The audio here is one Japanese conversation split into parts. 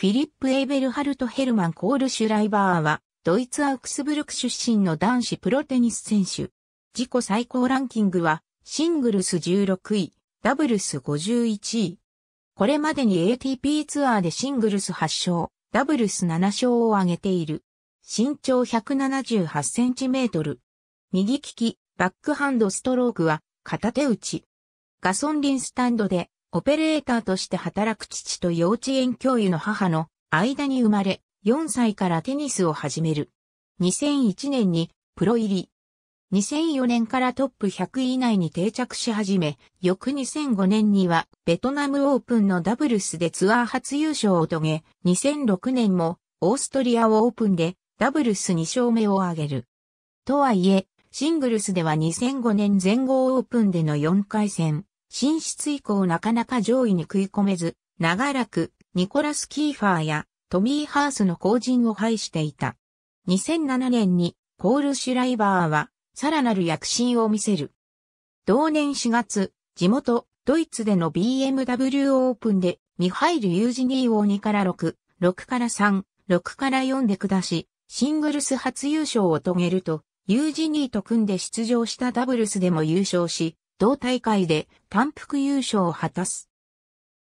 フィリップ・エーベルハルト・ヘルマン・コール・シュライバーは、ドイツ・アウクスブルク出身の男子プロテニス選手。自己最高ランキングは、シングルス16位、ダブルス51位。これまでに ATP ツアーでシングルス8勝、ダブルス7勝を挙げている。身長178センチメートル。右利き、バックハンドストロークは、片手打ち。ガソンリンスタンドでオペレーターとして働く父と幼稚園教諭の母の間に生まれ、4歳からテニスを始める。2001年にプロ入り。2004年からトップ100位以内に定着し始め、翌2005年にはベトナムオープンのダブルスでツアー初優勝を遂げ、2006年もオーストリアオープンでダブルス2勝目を挙げる。とはいえ、シングルスでは2005年全豪オープンでの4回戦、進出以降なかなか上位に食い込めず、長らくニコラス・キーファーやトミー・ハースの後陣を排していた。2007年にポール・シュライバーはさらなる躍進を見せる。同年4月、地元ドイツでの BMW オープンでミハイル・ユージニーを2から6、6から3、6から4で下し、シングルス初優勝を遂げると、ユージニーと組んで出場したダブルスでも優勝し、同大会で単複優勝を果たす。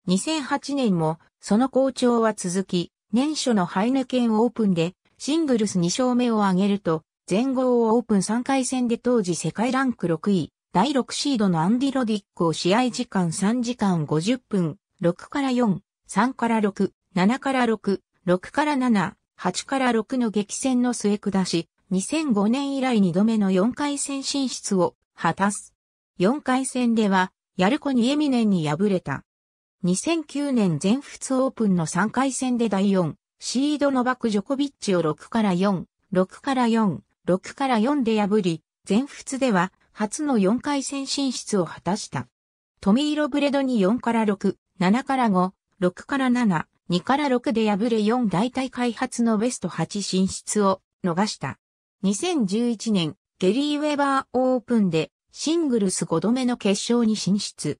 2008年もその好調は続き、年初のハイネケンオープンでシングルス2勝目を挙げると、全豪オープン3回戦で当時世界ランク6位、第6シードのアンディ・ロディックを試合時間3時間50分、6から4、3から6、7から6、6から7、8から6の激戦の末下し、2005年以来2度目の4回戦進出を果たす。4回戦では、ヤルコにエミネンに敗れた。2009年全仏オープンの3回戦で第4、シードのバク・ジョコビッチを6から4、6から4、6から4で破り、全仏では初の4回戦進出を果たした。トミーロブレドに4から6、7から5、6から7、2から6で敗れ4大体開発のベスト8進出を逃した。2011年、ゲリー・ウェバーオープンでシングルス5度目の決勝に進出。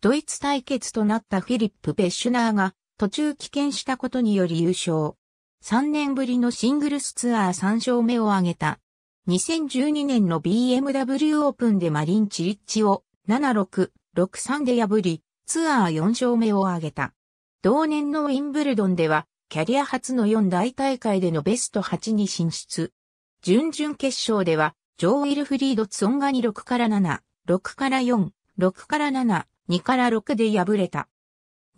ドイツ対決となったフィリップ・ペッシュナーが途中棄権したことにより優勝。3年ぶりのシングルスツアー3勝目を挙げた。2012年の BMW オープンでマリン・チリッチを76、63で破り、ツアー4勝目を挙げた。同年のウィンブルドンでは、キャリア初の4大大会でのベスト8に進出。準々決勝では、ジョー・ウィルフリード・ツォンガに6から7、6から4、6から7、2から6で敗れた。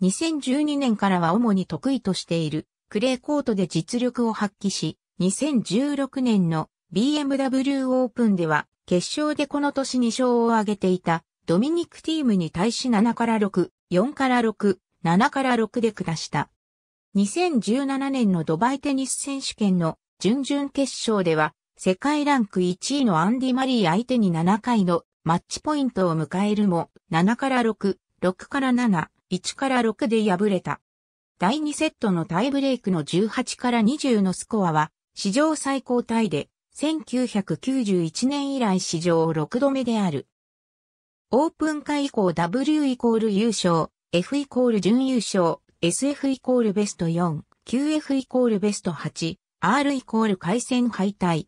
2012年からは主に得意としているクレーコートで実力を発揮し、2016年の BMW オープンでは決勝でこの年2勝を挙げていたドミニクティームに対し7から6、4から6、7から6で下した。2017年のドバイテニス選手権の準々決勝では世界ランク1位のアンディ・マリー相手に7回のマッチポイントを迎えるも、7から6、6から7、1から6で敗れた。第2セットのタイブレイクの18から20のスコアは、史上最高タイで、1991年以来史上6度目である。オープン会以降 W イコール優勝、F イコール準優勝、SF イコールベスト4、QF イコールベスト8、R イコール回戦敗退、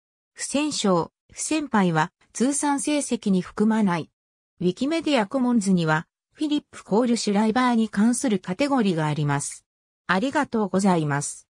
不戦勝、不戦敗は通算成績に含まない。ウィキメディアコモンズには、フィリップ・コール・シュライバーに関するカテゴリーがあります。ありがとうございます。